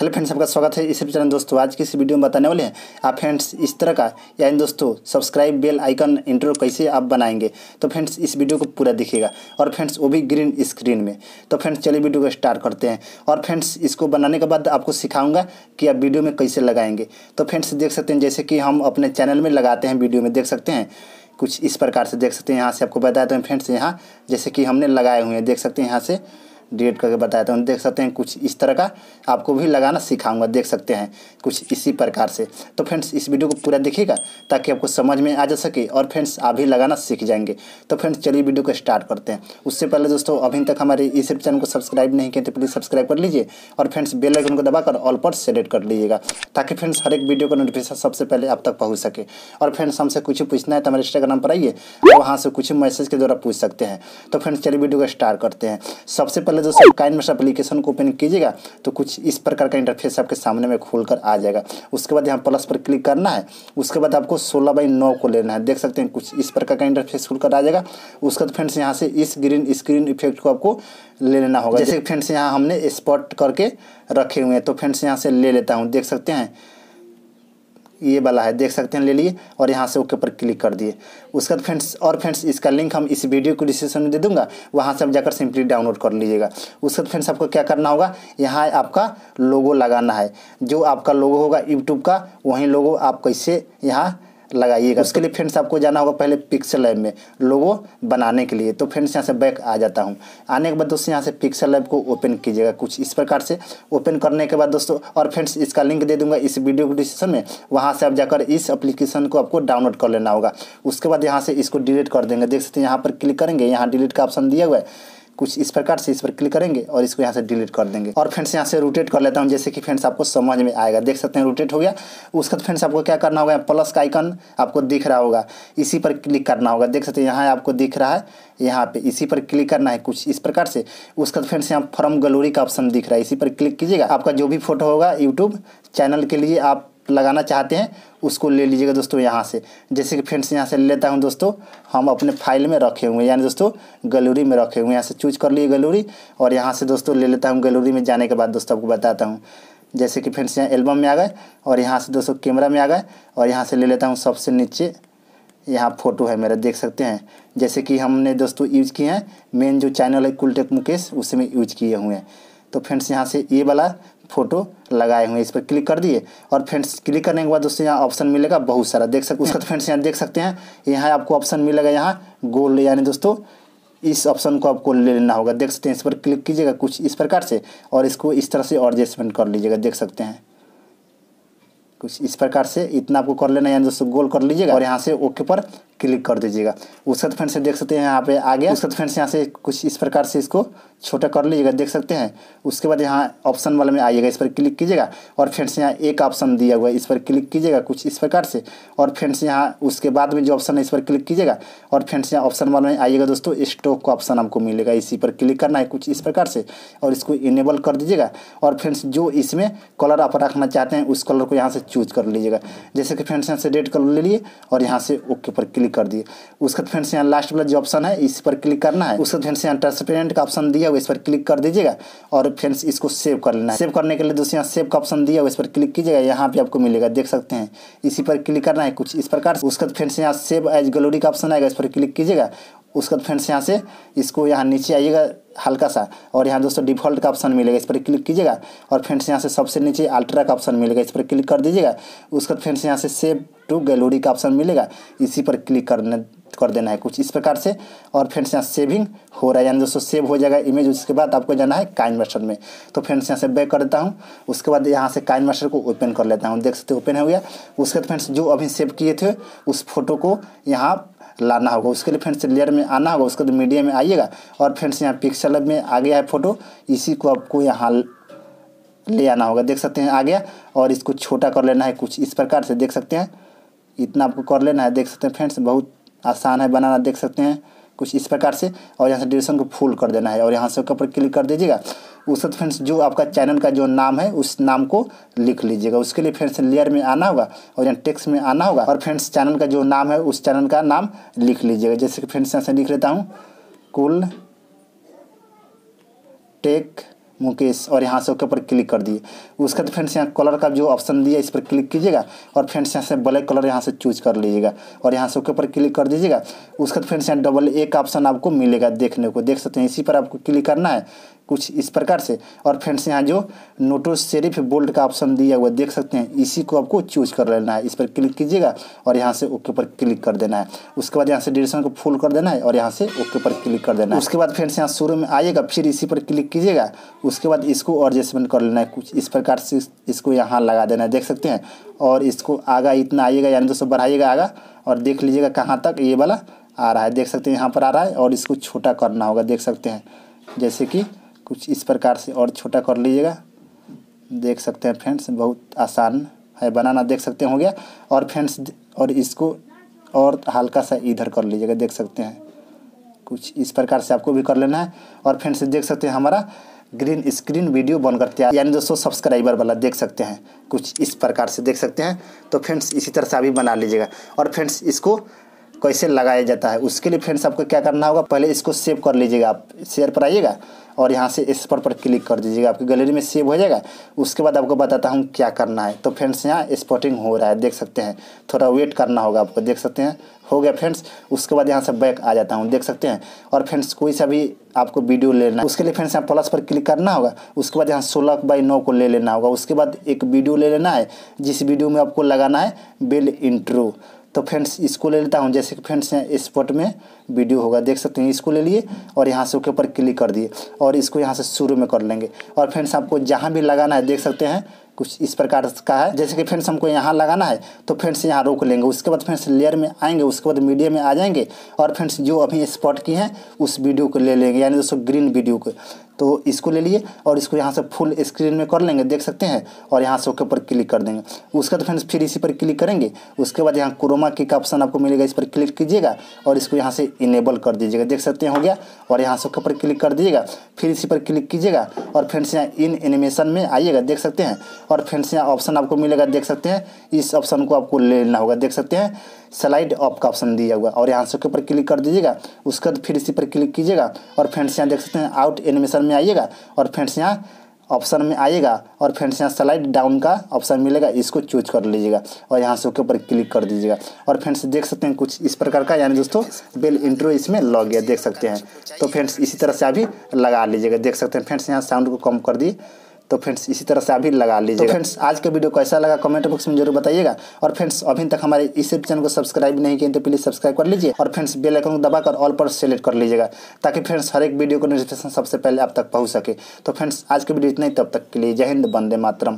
hello friends आपका स्वागत है इस चैनल दोस्तों आज की इस वीडियो में बताने वाले हैं आप फ्रेंड्स इस तरह का यानी दोस्तों सब्सक्राइब बेल आइकन इंट्रो कैसे आप बनाएंगे तो फ्रेंड्स इस वीडियो को पूरा दिखेगा और फ्रेंड्स वो भी ग्रीन स्क्रीन में तो फ्रेंड्स चलिए वीडियो को स्टार्ट करते हैं और फ्रेंड्स इसको बनाने के बाद आपको सिखाऊंगा कि आप वीडियो में कैसे लगाएंगे तो फ्रेंड्स देख सकते हैं जैसे कि हम अपने चैनल में लगाते हैं वीडियो में देख सकते हैं कुछ इस प्रकार से देख सकते हैं यहाँ से आपको बताया तो फ्रेंड्स यहाँ जैसे कि हमने लगाए हुए हैं देख सकते हैं यहाँ से डिलीट करके बताया था देख सकते हैं कुछ इस तरह का आपको भी लगाना सिखाऊंगा देख सकते हैं कुछ इसी प्रकार से तो फ्रेंड्स इस वीडियो को पूरा देखिएगा ताकि आपको समझ में आ जा सके और फ्रेंड्स आप भी लगाना सीख जाएंगे तो फ्रेंड्स चलिए वीडियो को स्टार्ट करते हैं उससे पहले दोस्तों अभी तक हमारे इस चैनल को सब्सक्राइब नहीं किए तो प्लीज़ सब्सक्राइब कर लीजिए और फ्रेंड्स बेल आइकन को दबाकर ऑल पर सेलेक्ट कर लीजिएगा ताकि फ्रेंड्स हर एक वीडियो का नोटिफिकेशन सबसे पहले आप तक पहुँच सके और फ्रेंड्स हमसे कुछ पूछना है तो हमारे इंस्टाग्राम पर आइए और वहाँ से कुछ मैसेज के द्वारा पूछ सकते हैं तो फ्रेंड्स चलिए वीडियो को स्टार्ट करते हैं सबसे पहले पहले दोस्तों काइन मश एप्लीकेशन को ओपन कीजिएगा तो कुछ इस प्रकार का इंटरफेस आपके सामने में खोल आ जाएगा उसके बाद यहाँ प्लस पर क्लिक करना है उसके बाद आपको सोलह बाई नौ को लेना है देख सकते हैं कुछ इस प्रकार का इंटरफेस खुल आ जाएगा उसके बाद फ्रेंड्स यहाँ से इस ग्रीन स्क्रीन इफेक्ट को आपको ले लेना होगा जैसे फ्रेंड्स यहाँ हमने स्पॉट करके रखे हुए हैं तो फ्रेंड्स यहाँ से ले लेता हूँ देख सकते हैं ये वाला है देख सकते हैं ले लिए और यहाँ से ओके पर क्लिक कर दिए उसके बाद फ्रेंड्स और फ्रेंड्स इसका लिंक हम इस वीडियो को डिस्क्रिप्शन में दे दूंगा वहाँ से आप जाकर सिंपली डाउनलोड कर लीजिएगा उसके बाद फ्रेंड्स आपको क्या करना होगा यहाँ आपका लोगो लगाना है जो आपका लोगो होगा यूट्यूब का वहीं लोगो आप कैसे यहाँ लगाइएगा उसके लिए फ्रेंड्स आपको जाना होगा पहले पिक्सल लैब में लोगो बनाने के लिए तो फ्रेंड्स यहाँ से बैक आ जाता हूँ आने के बाद दोस्तों यहाँ से पिक्सल लैब को ओपन कीजिएगा कुछ इस प्रकार से ओपन करने के बाद दोस्तों और फ्रेंड्स इसका लिंक दे दूंगा इस वीडियो के डिस्क्रिप्शन में वहाँ से आप जाकर इस एप्लीकेशन को आपको डाउनलोड कर लेना होगा उसके बाद यहाँ से इसको डिलीट कर देंगे देख सकते हैं यहाँ पर क्लिक करेंगे यहाँ डिलीट का ऑप्शन दिया हुआ है कुछ इस प्रकार से इस पर क्लिक करेंगे और इसको यहाँ से डिलीट कर देंगे और फ्रेंड्स यहाँ से रोटेट कर लेता हूँ जैसे कि फ्रेंड्स आपको समझ में आएगा देख सकते हैं रोटेट हो गया उसके बाद फ्रेंड्स आपको क्या करना होगा प्लस का आइकन आपको दिख रहा होगा इसी पर क्लिक करना होगा देख सकते हैं यहाँ आपको दिख रहा है यहाँ पे इसी पर क्लिक करना है कुछ इस प्रकार से उसका फ्रेंड्स यहाँ फॉर्म गलोरी का ऑप्शन दिख रहा है इसी पर क्लिक कीजिएगा आपका जो भी फोटो होगा यूट्यूब चैनल के लिए आप लगाना चाहते हैं उसको ले लीजिएगा दोस्तों यहाँ से जैसे कि फ्रेंड्स यहाँ से लेता हूँ दोस्तों हम अपने फाइल में रखे हुए हैं यानी दोस्तों गलूरी में रखे हुए हैं यहाँ से चूज कर लिए गलूरी और यहाँ से दोस्तों ले लेता हूँ गलूरी में जाने के बाद दोस्तों आपको बताता हूँ जैसे कि फ्रेंड्स यहाँ एल्बम में आ गए और यहाँ से दोस्तों कैमरा में आ गए और यहाँ से ले लेता हूँ सबसे नीचे यहाँ फोटो है मेरा देख सकते हैं जैसे कि हमने दोस्तों यूज किए हैं मेन जो चैनल है कुलटेक मुकेश उसमें यूज किए हुए हैं तो फ्रेंड्स यहाँ से ये वाला फोटो लगाए हुए इस पर क्लिक कर दिए और फ्रेंड्स क्लिक करने के बाद दोस्तों यहाँ ऑप्शन मिलेगा बहुत सारा देख सकते उसका तो फ्रेंड्स यहाँ देख सकते हैं यहाँ आपको ऑप्शन मिलेगा यहाँ गोल्ड यानी दोस्तों इस ऑप्शन को आपको ले लेना होगा देख सकते हैं इस पर क्लिक कीजिएगा कुछ इस प्रकार से और इसको इस तरह से एडजस्टमेंट कर लीजिएगा देख सकते हैं कुछ इस प्रकार से इतना आपको कर लेना यानी दोस्तों गोल कर लीजिएगा और यहाँ से ओके पर क्लिक कर दीजिएगा उसके फ्रेंड से देख सकते हैं यहाँ पे आ गया उसके फ्रेंड्स यहाँ से कुछ इस प्रकार से इसको छोटा कर लीजिएगा देख सकते हैं उसके बाद यहाँ ऑप्शन वाले में आइएगा इस पर क्लिक कीजिएगा और फ्रेंड्स यहाँ एक ऑप्शन दिया हुआ है इस पर क्लिक कीजिएगा कुछ इस प्रकार से और फ्रेंड्स यहाँ उसके बाद में जो ऑप्शन है इस पर क्लिक कीजिएगा और फ्रेंड्स यहाँ ऑप्शन वाले में आइएगा दोस्तों स्टॉक का ऑप्शन आपको मिलेगा इसी पर क्लिक करना है कुछ इस प्रकार से और इसको इनेबल कर दीजिएगा और फ्रेंड्स जो इसमें कलर आप रखना चाहते हैं उस कलर को यहाँ से चूज कर लीजिएगा जैसे कि फ्रेंड्स यहाँ से रेड कलर ले लिए और यहाँ से ओके पर क्लिक कर दिए उसके फ्रेंड्स यहाँ लास्ट वाला जो ऑप्शन है इस पर क्लिक करना है उसके फ्रेंड्स यहाँ ट्रांसपेरेंट का ऑप्शन दिया हुआ इस पर क्लिक कर दीजिएगा और फ्रेंड्स इसको सेव कर लेना है सेव करने के लिए दोस्तों यहाँ सेव का ऑप्शन दिया हुआ इस पर क्लिक कीजिएगा यहाँ पर आपको मिलेगा देख सकते हैं इसी पर क्लिक करना है कुछ इस प्रकार से बाद फ्रेंड्स यहाँ सेव एज गलोरी का ऑप्शन आएगा इस पर क्लिक कीजिएगा उसके बाद फ्रेंड्स यहाँ से इसको यहाँ नीचे आइएगा हल्का सा और यहाँ दोस्तों डिफॉल्ट का ऑप्शन मिलेगा इस पर क्लिक कीजिएगा और फ्रेंड्स यहाँ से सबसे नीचे अल्ट्रा का ऑप्शन मिलेगा इस पर क्लिक कर दीजिएगा उसके बाद फ्रेंड्स यहाँ से सेव टू गैलोरी का ऑप्शन मिलेगा इसी पर क्लिक करने कर देना है कुछ इस प्रकार से और फ्रेंड्स यहाँ सेविंग हो रहा है यानी दोस्तों सेव हो जाएगा इमेज उसके बाद आपको जाना है काइन मास्टर में तो फ्रेंड्स यहाँ से बैक कर देता हूँ उसके बाद यहाँ से काइन मास्टर को ओपन कर लेता हूँ देख सकते ओपन हो गया उसके बाद फ्रेंड्स जो अभी सेव किए थे उस फोटो को यहाँ लाना होगा उसके लिए फ्रेंड्स लेयर में आना होगा उसके लिए मीडिया में आइएगा और फ्रेंड्स यहाँ पिक्सल में आ गया है फोटो इसी को आपको यहाँ ले आना होगा देख सकते हैं आ गया और इसको छोटा कर लेना है कुछ इस प्रकार से देख सकते हैं इतना आपको कर लेना है देख सकते हैं फ्रेंड्स बहुत आसान है बनाना देख सकते हैं कुछ इस प्रकार से और यहाँ से डिरेक्शन को फुल कर देना है और यहाँ से ऊपर क्लिक कर दीजिएगा उस फ्रेंड्स जो आपका चैनल का जो नाम है उस नाम को लिख लीजिएगा उसके लिए फ्रेंड्स लेयर में आना होगा और यहाँ टेक्स्ट में आना होगा और फ्रेंड्स चैनल का जो नाम है उस चैनल का नाम लिख लीजिएगा जैसे कि फ्रेंड्स यहाँ से लिख लेता हूँ कुल टेक मुकेश और यहाँ से ओके पर क्लिक कर दिए उसके बाद तो फ्रेंड्स यहाँ कलर का जो ऑप्शन दिया इस पर क्लिक कीजिएगा और फ्रेंड्स यहाँ से ब्लैक कलर यहाँ से चूज कर लीजिएगा और यहाँ से ओके पर क्लिक कर दीजिएगा उसके बाद तो फ्रेंड्स यहाँ डबल ए का ऑप्शन आपको मिलेगा देखने को देख सकते हैं इसी पर आपको क्लिक करना है कुछ इस प्रकार से और फ्रेंड्स यहाँ जो नोटो सेरिफ बोल्ड का ऑप्शन दिया हुआ देख सकते हैं इसी को आपको चूज कर लेना है इस पर क्लिक कीजिएगा और यहाँ से ओके पर क्लिक कर देना है उसके बाद यहाँ से डिरेक्शन को फुल कर देना है और यहाँ से ओके पर क्लिक कर देना है उसके बाद फ्रेंड्स यहाँ शुरू में आइएगा फिर इसी पर क्लिक कीजिएगा उसके बाद इसको एडजस्टमेंट कर लेना है कुछ इस प्रकार से इसको यहाँ लगा देना है देख सकते हैं और इसको आगा इतना आइएगा यानी दोस्तों बढ़ाइएगा आगा और देख लीजिएगा कहाँ तक ये वाला आ रहा है देख सकते हैं यहाँ पर आ रहा है और इसको छोटा करना होगा देख सकते हैं जैसे कि कुछ इस प्रकार से और छोटा कर लीजिएगा देख सकते हैं फ्रेंड्स बहुत आसान है बनाना देख सकते हैं हो गया और फ्रेंड्स और इसको और हल्का सा इधर कर लीजिएगा देख सकते हैं कुछ इस प्रकार से आपको भी कर लेना है और फ्रेंड्स देख सकते हैं हमारा ग्रीन स्क्रीन वीडियो बन करते यानी दोस्तों सब्सक्राइबर वाला देख सकते हैं कुछ इस प्रकार से देख सकते हैं तो फ्रेंड्स इसी तरह से अभी बना लीजिएगा और फ्रेंड्स इसको कैसे लगाया जाता है उसके लिए फ्रेंड्स आपको क्या करना होगा पहले इसको सेव कर लीजिएगा आप शेयर पर आइएगा और यहाँ से इस पर पर क्लिक कर दीजिएगा आपकी गैलरी में सेव हो जाएगा उसके बाद आपको बताता हूँ क्या करना है तो फ्रेंड्स यहाँ स्पॉटिंग हो रहा है देख सकते हैं थोड़ा वेट करना होगा आपको देख सकते हैं हो गया फ्रेंड्स उसके बाद यहाँ से बैक आ जाता हूँ देख सकते हैं और फ्रेंड्स कोई सा भी आपको वीडियो लेना है उसके लिए फ्रेंड्स यहाँ प्लस पर क्लिक करना होगा उसके बाद यहाँ सोलह बाई नौ को ले लेना होगा उसके बाद एक वीडियो ले लेना है जिस वीडियो में आपको लगाना है बिल इंट्रो तो फ्रेंड्स इसको ले लेता हूँ जैसे कि फ्रेंड्स यहाँ स्पॉट में वीडियो होगा देख सकते हैं इसको ले लिए और यहाँ से उसके ऊपर क्लिक कर दिए और इसको यहाँ से शुरू में कर लेंगे और फ्रेंड्स आपको जहाँ भी लगाना है देख सकते हैं कुछ इस प्रकार का है जैसे कि फ्रेंड्स हमको यहाँ लगाना है तो फ्रेंड्स यहाँ रोक लेंगे उसके बाद फ्रेंड्स लेयर में आएंगे उसके बाद मीडिया में आ जाएंगे और फ्रेंड्स जो अभी स्पॉट की हैं उस वीडियो को ले लेंगे यानी दोस्तों ग्रीन वीडियो को तो इसको ले लिए और इसको यहाँ से फुल स्क्रीन में कर लेंगे देख सकते हैं और यहाँ से ओके पर क्लिक कर देंगे उसका तो फ्रेंड्स फिर इसी पर क्लिक करेंगे उसके बाद यहाँ क्रोमा की का ऑप्शन आपको मिलेगा इस पर क्लिक कीजिएगा और इसको यहाँ से इनेबल कर दीजिएगा देख सकते हैं हो गया और यहाँ से ओके पर क्लिक कर दीजिएगा फिर इसी पर क्लिक कीजिएगा और फ्रेंड्स यहाँ इन एनिमेशन में आइएगा देख सकते हैं और फ्रेंड्स यहाँ ऑप्शन आपको मिलेगा देख सकते हैं इस ऑप्शन को आपको लेना होगा देख सकते हैं स्लाइड ऑप का ऑप्शन दिया हुआ और यहाँ से ऊपर क्लिक कर दीजिएगा उसके बाद फिर इसी पर क्लिक कीजिएगा और फ्रेंड्स यहाँ देख सकते हैं आउट एनिमेशन में आइएगा और फ्रेंड्स यहाँ ऑप्शन में आएगा और फ्रेंड्स यहाँ स्लाइड डाउन का ऑप्शन मिलेगा इसको चूज कर लीजिएगा और यहाँ से उसके ऊपर क्लिक कर दीजिएगा और फ्रेंड्स देख सकते हैं कुछ इस प्रकार का यानी दोस्तों बेल इंट्रो इसमें लग गया देख सकते हैं तो फ्रेंड्स इसी तरह से अभी लगा लीजिएगा देख सकते हैं फ्रेंड्स यहाँ साउंड को कम कर दिए तो फ्रेंड्स इसी तरह से अभी लगा लीजिए तो फ्रेंड्स आज का वीडियो कैसा लगा कमेंट बॉक्स में जरूर बताइएगा और फ्रेंड्स अभी तक हमारे इस चैनल को सब्सक्राइब नहीं किए तो प्लीज़ सब्सक्राइब कर लीजिए और फ्रेंड्स बेल आइकन को दबाकर ऑल पर सेलेक्ट कर लीजिएगा ताकि फ्रेंड्स हर एक वीडियो को नोटिफिकेशन सबसे पहले आप तक पहुँच सके तो फ्रेंड्स आज के वीडियो इतना ही तब तक के लिए जय हिंद बंदे मातरम